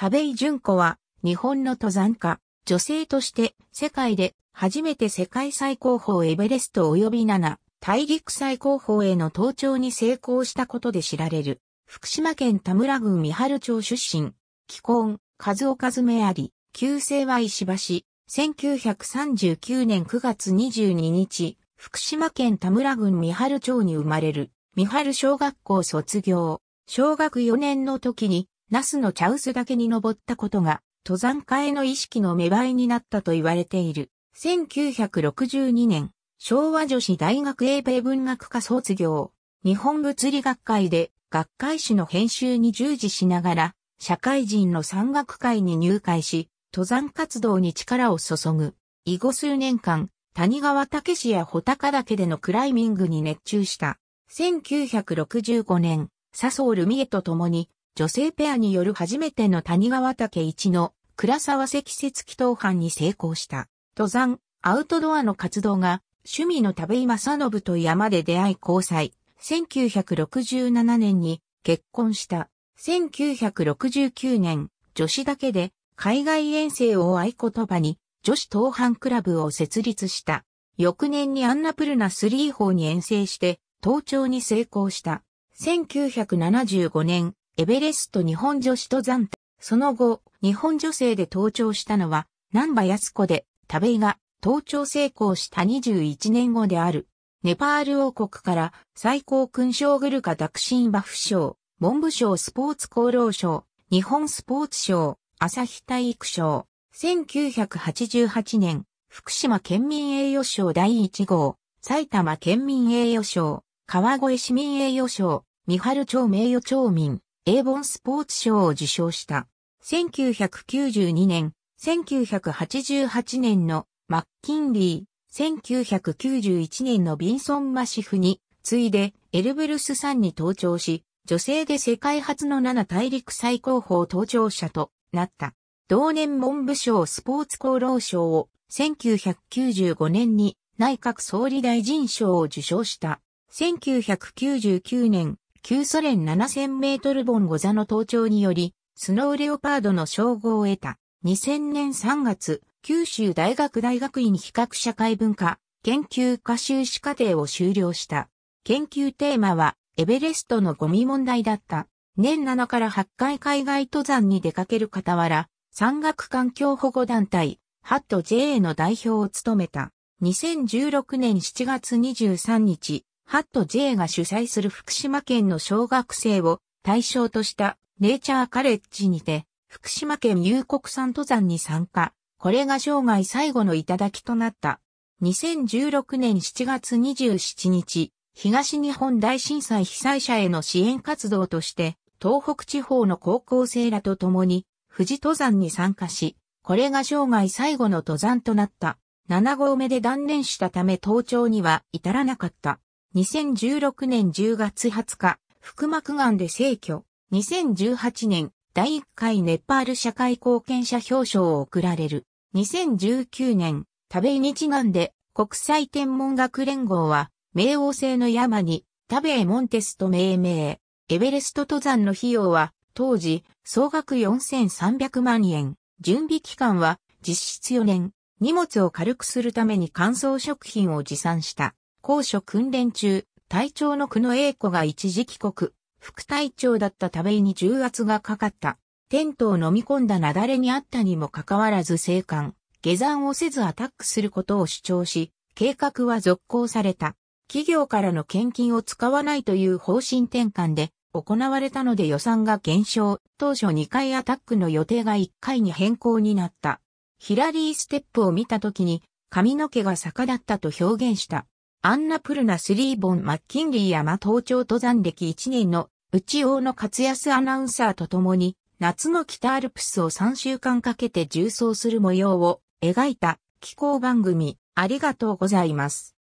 田部井淳子は、日本の登山家、女性として、世界で、初めて世界最高峰エベレスト及び7、大陸最高峰への登頂に成功したことで知られる、福島県田村郡三春町出身、既婚、か岡めあり、旧姓は石橋、1939年9月22日、福島県田村郡三春町に生まれる、三春小学校卒業、小学4年の時にナスの茶臼岳に登ったことが、登山家への意識の芽生えになったと言われている。1962年、昭和女子大学英米文学科卒業、日本物理学会で学会誌の編集に従事しながら、社会人の山岳会に入会し、登山活動に力を注ぐ。以後数年間、谷川武史や穂高岳でのクライミングに熱中した。1965年、佐藤ルミエと共に女性ペアによる初めての谷川岳一の倉沢積雪祈祷班に成功した。登山、アウトドアの活動が趣味の田部井正信と山で出会い交際。1967年に結婚した。1969年、女子だけで海外遠征を合言葉に女子登販クラブを設立した。翌年にアンナプルナ3法に遠征して、登頂に成功した。1975年、エベレスト日本女子登山。その後、日本女性で登頂したのは、南波安子で、タ部イが登頂成功した21年後である。ネパール王国から最高勲章グルカダクシンバフ賞、文部省スポーツ功労省、日本スポーツ賞、朝日体育賞、1988年、福島県民栄誉賞第1号、埼玉県民栄誉賞、川越市民栄誉賞、三春町名誉町民、英本スポーツ賞を受賞した。1992年、1988年のマッキンリー、1991年のビンソン・マシフに、次いでエルブルスさんに登頂し、女性で世界初の7大陸最高峰登頂者となった。同年文部省スポーツ功労賞を1995年に内閣総理大臣賞を受賞した。1999年、旧ソ連7000メートルボンゴザの登頂により、スノーレオパードの称号を得た。2000年3月、九州大学大学院比較社会文化研究科修士課程を修了した。研究テーマは、エベレストのゴミ問題だった。年7から8回海外登山に出かける傍ら、山岳環境保護団体、ハット JA の代表を務めた。2016年7月23日、ハット J が主催する福島県の小学生を対象としたネイチャーカレッジにて、福島県有国山登山に参加。これが生涯最後の頂となった。2016年7月27日、東日本大震災被災者への支援活動として、東北地方の高校生らと共に、富士登山に参加し、これが生涯最後の登山となった。7合目で断念したため登頂には至らなかった。2016年10月20日、腹膜癌で逝去。2018年、第1回ネパール社会貢献者表彰を贈られる。2019年、食べ日癌で国際天文学連合は、冥王星の山に、食べモンテスと命名。エベレスト登山の費用は、当時、総額4300万円。準備期間は、実質4年。荷物を軽くするために乾燥食品を持参した。高所訓練中、隊長の久野英子が一時帰国、副隊長だった田部井に重圧がかかった。テントを飲み込んだ雪崩にあったにもかかわらず生還、下山をせずアタックすることを主張し、計画は続行された。企業からの献金を使わないという方針転換で行われたので予算が減少、当初2回アタックの予定が1回に変更になった。ヒラリーステップを見た時に髪の毛が逆だったと表現した。アンナプルナスリーボン・マッキンリー山登頂登山歴1年の内王の勝安アナウンサーと共に夏の北アルプスを3週間かけて縦走する模様を描いた気候番組ありがとうございます。